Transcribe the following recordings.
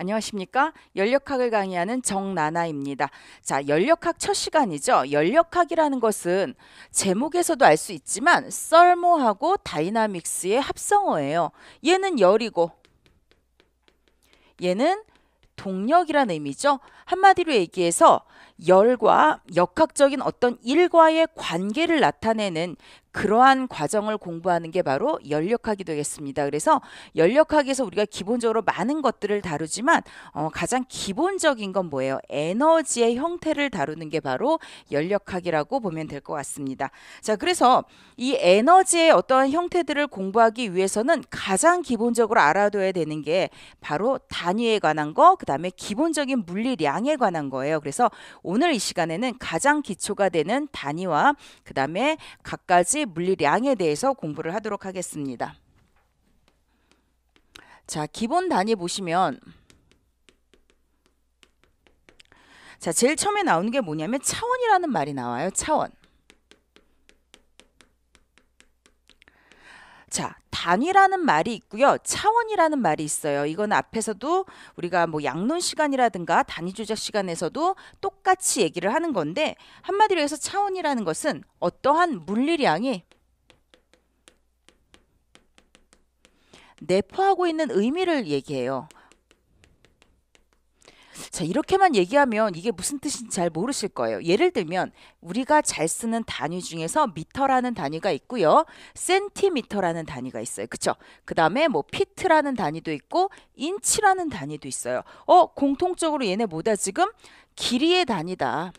안녕하십니까? 연력학을 강의하는 정나나입니다. 자, 연력학 첫 시간이죠. 연력학이라는 것은 제목에서도 알 수 있지만 썰모하고 다이나믹스의 합성어예요. 얘는 열이고 얘는 동력이라는 의미죠. 한마디로 얘기해서 열과 역학적인 어떤 일과의 관계를 나타내는 그러한 과정을 공부하는 게 바로 열역학이 되겠습니다. 그래서 열역학에서 우리가 기본적으로 많은 것들을 다루지만 어, 가장 기본적인 건 뭐예요? 에너지의 형태를 다루는 게 바로 열역학이라고 보면 될 것 같습니다. 자, 그래서 이 에너지의 어떠한 형태들을 공부하기 위해서는 가장 기본적으로 알아둬야 되는 게 바로 단위에 관한 거, 그 다음에 기본적인 물리량에 관한 거예요. 그래서 오늘 이 시간에는 가장 기초가 되는 단위와 그 다음에 각가지 물리량에 대해서 공부를 하도록 하겠습니다. 자, 기본 단위 보시면 자, 제일 처음에 나오는 게 뭐냐면 차원이라는 말이 나와요. 차원. 자, 단위라는 말이 있고요. 차원이라는 말이 있어요. 이건 앞에서도 우리가 뭐 양론 시간이라든가 단위 조작 시간에서도 똑같이 얘기를 하는 건데 한마디로 해서 차원이라는 것은 어떠한 물리량이 내포하고 있는 의미를 얘기해요. 자, 이렇게만 얘기하면 이게 무슨 뜻인지 잘 모르실 거예요. 예를 들면 우리가 잘 쓰는 단위 중에서 미터라는 단위가 있고요. 센티미터라는 단위가 있어요. 그쵸? 그 다음에 뭐 피트라는 단위도 있고 인치라는 단위도 있어요. 어, 공통적으로 얘네 뭐다 지금? 길이의 단위다.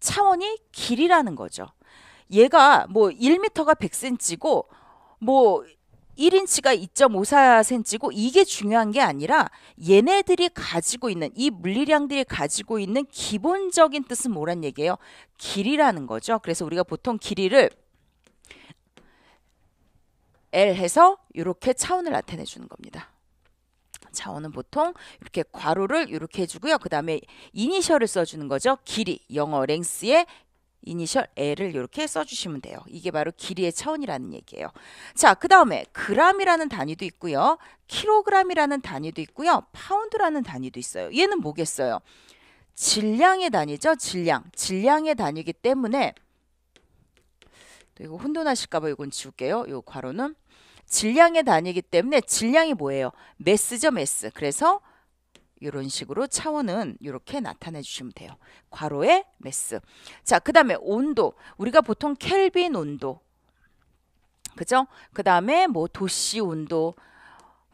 차원이 길이라는 거죠. 얘가 뭐 1m가 100cm고 뭐 1인치가 2.54cm고 이게 중요한 게 아니라 얘네들이 가지고 있는 이 물리량들이 가지고 있는 기본적인 뜻은 뭐란 얘기예요? 길이라는 거죠. 그래서 우리가 보통 길이를 L 해서 이렇게 차원을 나타내 주는 겁니다. 차원은 보통 이렇게 괄호를 이렇게 해주고요. 그 다음에 이니셜을 써주는 거죠. 길이, 영어 랭스의 이니셜 L을 이렇게 써주시면 돼요. 이게 바로 길이의 차원이라는 얘기예요. 자, 그 다음에 그람이라는 단위도 있고요. 킬로그램이라는 단위도 있고요. 파운드라는 단위도 있어요. 얘는 뭐겠어요? 질량의 단위죠. 질량. 질량의 단위이기 때문에 이거 혼돈하실까 봐 이건 지울게요. 이 괄호는 질량의 단위이기 때문에 질량이 뭐예요? 매스죠, 매스. 그래서 이런 식으로 차원은 이렇게 나타내 주시면 돼요. 괄호에 매스. 자, 그 다음에 온도. 우리가 보통 켈빈 온도. 그죠? 그 다음에 뭐 도시 온도,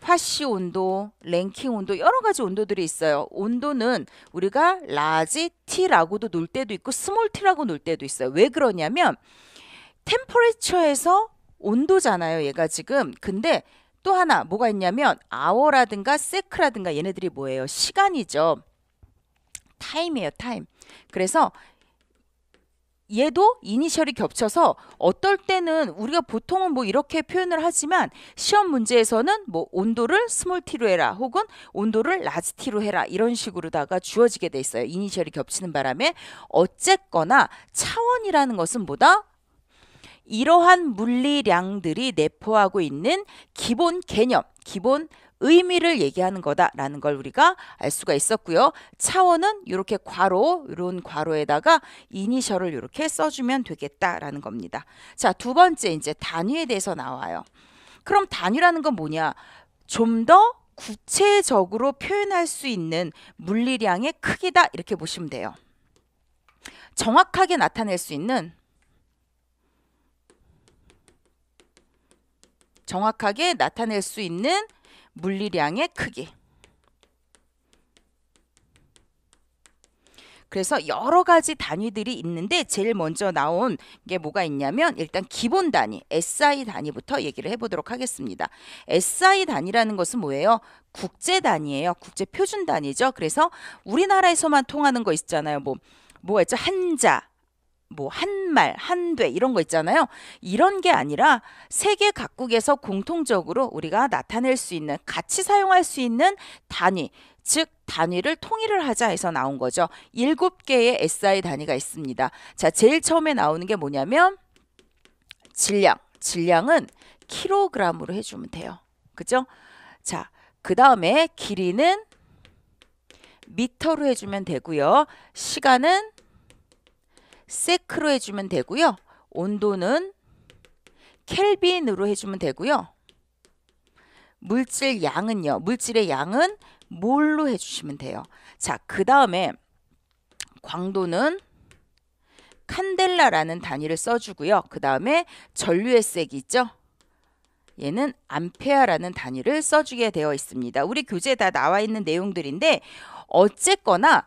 화씨 온도, 랭킹 온도 여러 가지 온도들이 있어요. 온도는 우리가 라지 T라고도 놀 때도 있고 스몰 T라고 놀 때도 있어요. 왜 그러냐면 템퍼레처에서 온도잖아요. 얘가 지금. 근데 또 하나 뭐가 있냐면 아워라든가 세크라든가 얘네들이 뭐예요? 시간이죠. 타임이에요, 타임. 그래서 얘도 이니셜이 겹쳐서 어떨 때는 우리가 보통은 뭐 이렇게 표현을 하지만 시험 문제에서는 뭐 온도를 스몰 t로 해라 혹은 온도를 라지 t로 해라 이런 식으로다가 주어지게 돼 있어요. 이니셜이 겹치는 바람에 어쨌거나 차원이라는 것은 뭐다? 이러한 물리량들이 내포하고 있는 기본 개념, 기본 의미를 얘기하는 거다라는 걸 우리가 알 수가 있었고요. 차원은 이렇게 괄호, 이런 괄호에다가 이니셜을 이렇게 써주면 되겠다라는 겁니다. 자, 두 번째 이제 단위에 대해서 나와요. 그럼 단위라는 건 뭐냐? 좀 더 구체적으로 표현할 수 있는 물리량의 크기다 이렇게 보시면 돼요. 정확하게 나타낼 수 있는 정확하게 나타낼 수 있는 물리량의 크기. 그래서 여러 가지 단위들이 있는데 제일 먼저 나온 게 뭐가 있냐면 일단 기본 단위 SI 단위부터 얘기를 해보도록 하겠습니다. SI 단위라는 것은 뭐예요? 국제 단위예요. 국제 표준 단위죠. 그래서 우리나라에서만 통하는 거 있잖아요. 뭐뭐였죠 한자, 뭐 한 말, 한 돼 이런 거 있잖아요. 이런 게 아니라 세계 각국에서 공통적으로 우리가 나타낼 수 있는 같이 사용할 수 있는 단위, 즉 단위를 통일을 하자 해서 나온 거죠. 일곱 개의 SI 단위가 있습니다. 자, 제일 처음에 나오는 게 뭐냐면 질량. 질량은 키로그램으로 해주면 돼요. 그죠? 자, 그 다음에 길이는 미터로 해주면 되고요. 시간은 세크로 해주면 되고요. 온도는 켈빈으로 해주면 되고요. 물질 양은요. 물질의 양은 몰로 해주시면 돼요. 자, 그 다음에 광도는 칸델라라는 단위를 써주고요. 그 다음에 전류의 색이 있죠. 얘는 암페아라는 단위를 써주게 되어 있습니다. 우리 교재에 다 나와 있는 내용들인데 어쨌거나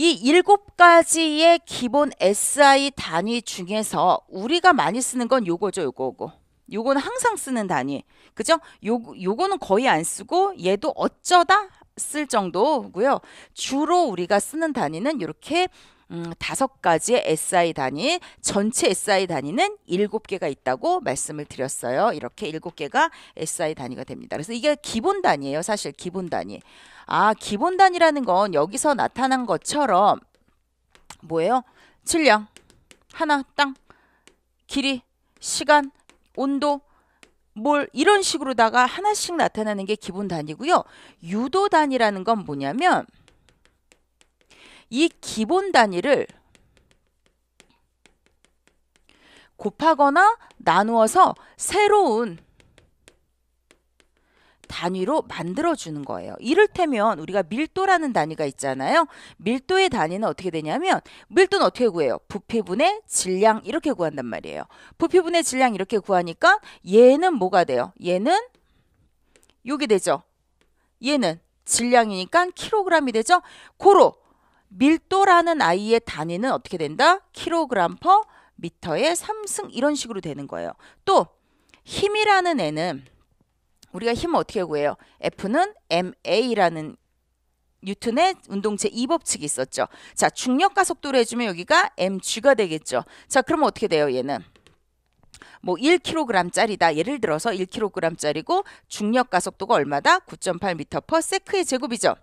이 일곱 가지의 기본 SI 단위 중에서 우리가 많이 쓰는 건 요거죠, 요거고. 요거는 항상 쓰는 단위. 그죠? 요, 요거는 거의 안 쓰고 얘도 어쩌다 쓸 정도고요. 주로 우리가 쓰는 단위는 이렇게 음, 5가지의 SI 단위, 전체 SI 단위는 7개가 있다고 말씀을 드렸어요. 이렇게 7개가 SI 단위가 됩니다. 그래서 이게 기본 단위예요. 사실 기본 단위. 아, 기본 단위라는 건 여기서 나타난 것처럼 뭐예요? 질량, 하나, 땅, 길이, 시간, 온도, 뭘 이런 식으로다가 하나씩 나타나는 게 기본 단위고요. 유도 단위라는 건 뭐냐면 이 기본 단위를 곱하거나 나누어서 새로운 단위로 만들어주는 거예요. 이를테면 우리가 밀도라는 단위가 있잖아요. 밀도의 단위는 어떻게 되냐면 밀도는 어떻게 구해요? 부피분의 질량 이렇게 구한단 말이에요. 부피분의 질량 이렇게 구하니까 얘는 뭐가 돼요? 얘는 요게 되죠. 얘는 질량이니까 킬로그램이 되죠. 고로 밀도라는 아이의 단위는 어떻게 된다? 킬로그램 퍼 미터의 삼승 이런 식으로 되는 거예요. 또 힘이라는 애는 우리가 힘을 어떻게 구해요? F는 ma라는 뉴턴의 운동체 2법칙이 있었죠. 자, 중력과 속도를 해주면 여기가 mg가 되겠죠. 자, 그러면 어떻게 돼요? 얘는 뭐 1kg짜리다. 예를 들어서 1kg짜리고 중력과 속도가 얼마다? 9.8m/s의 제곱이죠.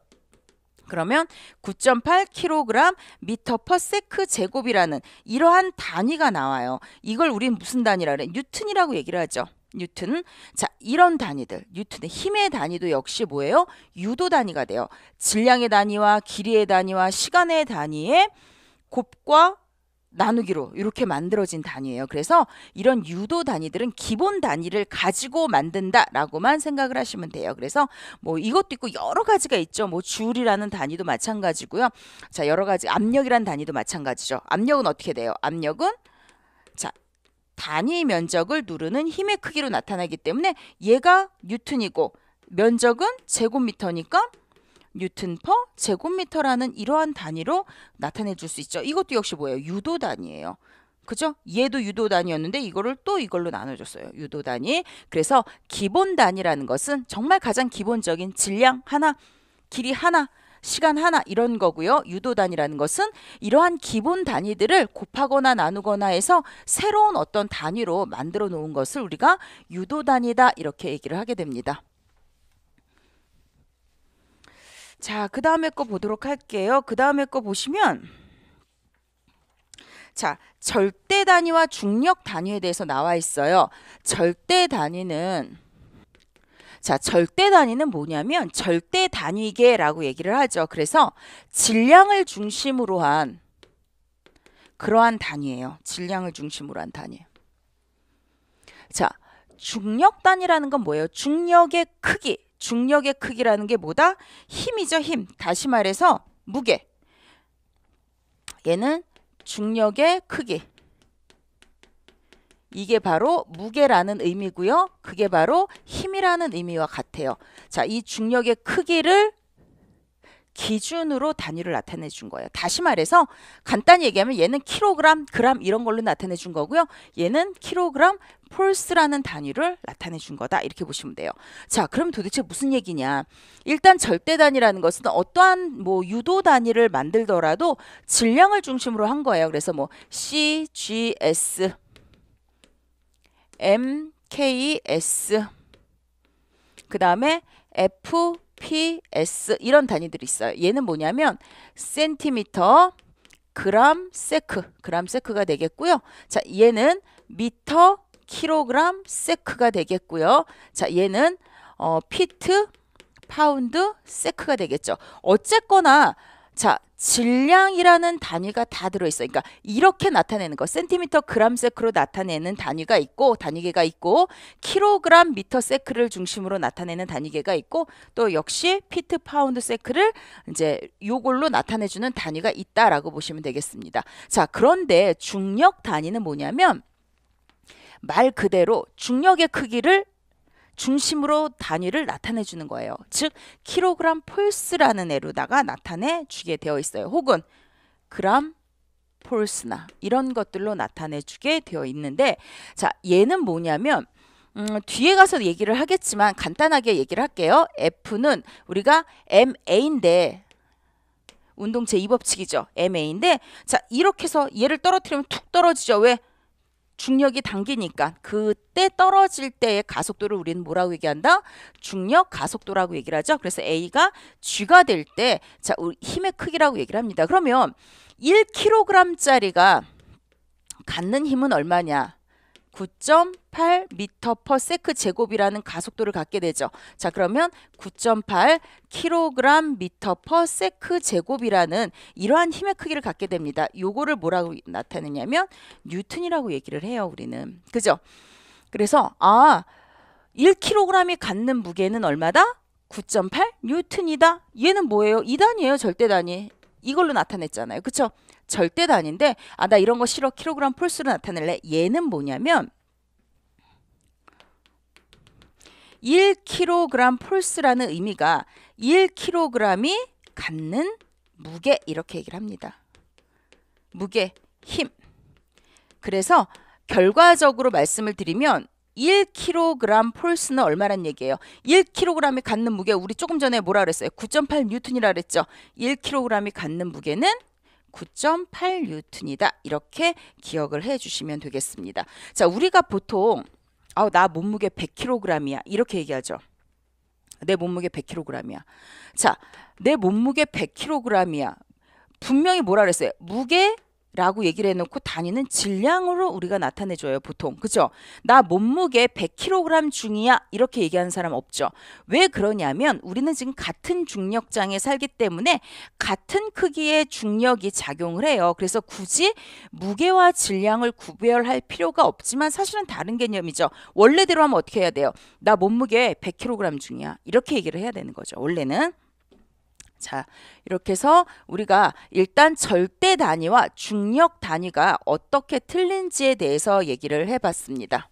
그러면 9.8kg 미터 퍼 세크 제곱이라는 이러한 단위가 나와요. 이걸 우리는 무슨 단위라 그래? 뉴튼이라고 얘기를 하죠. 뉴튼 자, 이런 단위들. 뉴튼의 힘의 단위도 역시 뭐예요? 유도 단위가 돼요. 질량의 단위와 길이의 단위와 시간의 단위에 곱과 나누기로 이렇게 만들어진 단위예요. 그래서 이런 유도 단위들은 기본 단위를 가지고 만든다라고만 생각을 하시면 돼요. 그래서 뭐 이것도 있고 여러 가지가 있죠. 뭐 줄이라는 단위도 마찬가지고요. 자, 여러 가지 압력이란 단위도 마찬가지죠. 압력은 어떻게 돼요? 압력은 자, 단위 면적을 누르는 힘의 크기로 나타나기 때문에 얘가 뉴턴이고 면적은 제곱미터니까 뉴튼퍼 제곱미터라는 이러한 단위로 나타내 줄수 있죠. 이것도 역시 뭐예요? 유도 단위예요. 그죠? 얘도 유도 단위였는데 이거를 또 이걸로 나눠줬어요. 유도 단위. 그래서 기본 단위라는 것은 정말 가장 기본적인 질량 하나, 길이 하나, 시간 하나 이런 거고요. 유도 단위라는 것은 이러한 기본 단위들을 곱하거나 나누거나 해서 새로운 어떤 단위로 만들어 놓은 것을 우리가 유도 단위다 이렇게 얘기를 하게 됩니다. 자, 그 다음에 거 보도록 할게요. 그 다음에 거 보시면 자, 절대 단위와 중력 단위에 대해서 나와 있어요. 절대 단위는 자, 절대 단위는 뭐냐면 절대 단위계라고 얘기를 하죠. 그래서 질량을 중심으로 한 그러한 단위예요. 질량을 중심으로 한 단위. 자, 중력 단위라는 건 뭐예요? 중력의 크기. 중력의 크기라는 게 뭐다? 힘이죠, 힘. 다시 말해서 무게. 얘는 중력의 크기. 이게 바로 무게라는 의미고요. 그게 바로 힘이라는 의미와 같아요. 자, 이 중력의 크기를 기준으로 단위를 나타내 준 거예요. 다시 말해서 간단히 얘기하면 얘는 킬로그램, 그램 이런 걸로 나타내 준 거고요. 얘는 킬로그램, 폴스라는 단위를 나타내 준 거다. 이렇게 보시면 돼요. 자, 그럼 도대체 무슨 얘기냐? 일단 절대 단위라는 것은 어떠한 뭐 유도 단위를 만들더라도 질량을 중심으로 한 거예요. 그래서 뭐 C, G, S, M, K, S 그 다음에 F, PS 이런 단위들이 있어요. 얘는 뭐냐면 센티미터, 그람, 세크, 그람 세크가 되겠고요. 자, 얘는 미터, 킬로그램, 세크가 되겠고요. 자, 얘는 어, 피트, 파운드, 세크가 되겠죠. 어쨌거나 자, 질량이라는 단위가 다 들어있어. 그러니까 이렇게 나타내는 거. 센티미터 그람 세크로 나타내는 단위가 있고 단위계가 있고 킬로그램 미터 세크를 중심으로 나타내는 단위계가 있고 또 역시 피트 파운드 세크를 이제 요걸로 나타내주는 단위가 있다라고 보시면 되겠습니다. 자, 그런데 중력 단위는 뭐냐면 말 그대로 중력의 크기를 중심으로 단위를 나타내 주는 거예요. 즉 킬로그램 폴스라는 애로다가 나타내 주게 되어 있어요. 혹은 그램 폴스나 이런 것들로 나타내 주게 되어 있는데 자 얘는 뭐냐면 음, 뒤에 가서 얘기를 하겠지만 간단하게 얘기를 할게요. F는 우리가 MA인데 운동제 2법칙이죠. MA인데 자 이렇게 해서 얘를 떨어뜨리면 툭 떨어지죠. 왜? 중력이 당기니까 그때 떨어질 때의 가속도를 우리는 뭐라고 얘기한다? 중력 가속도라고 얘기를 하죠. 그래서 A가 G가 될 때 자, 힘의 크기라고 얘기를 합니다. 그러면 1kg짜리가 갖는 힘은 얼마냐? 9.8m/sec 제곱이라는 가속도를 갖게 되죠. 자, 그러면 9.8kg/m/sec 제곱이라는 이러한 힘의 크기를 갖게 됩니다. 요거를 뭐라고 나타내냐면 뉴튼이라고 얘기를 해요, 우리는. 그죠? 그래서 아, 1kg이 갖는 무게는 얼마다? 9.8뉴튼이다 얘는 뭐예요? 이단이에요 절대 단위. 이걸로 나타냈잖아요. 그쵸? 절대 단아닌데아 나 이런 거 싫어 킬로그램 폴스로 나타낼래 얘는 뭐냐면 1로그 g 폴스라는 의미가 1로그 g 이 갖는 무게 이렇게 얘기를 합니다. 무게, 힘. 그래서 결과적으로 말씀을 드리면 1kg 폴스는 얼마란 얘기예요? 1kg이 갖는 무게 우리 조금 전에 뭐라 그랬어요? 9.8 뉴턴이라 그랬죠. 1kg이 갖는 무게는 9.8뉴턴이다. 이렇게 기억을 해 주시면 되겠습니다. 자, 우리가 보통 아, 나 몸무게 100kg이야. 이렇게 얘기하죠. 내 몸무게 100kg이야. 자, 내 몸무게 100kg이야. 분명히 뭐라 그랬어요? 무게 라고 얘기를 해놓고 다니는 질량으로 우리가 나타내줘요 보통 그죠 나 몸무게 100kg 중이야 이렇게 얘기하는 사람 없죠 왜 그러냐면 우리는 지금 같은 중력장에 살기 때문에 같은 크기의 중력이 작용을 해요 그래서 굳이 무게와 질량을 구별할 필요가 없지만 사실은 다른 개념이죠 원래대로 하면 어떻게 해야 돼요 나 몸무게 100kg 중이야 이렇게 얘기를 해야 되는 거죠 원래는 자, 이렇게 해서 우리가 일단 절대 단위와 중력 단위가 어떻게 틀린지에 대해서 얘기를 해봤습니다.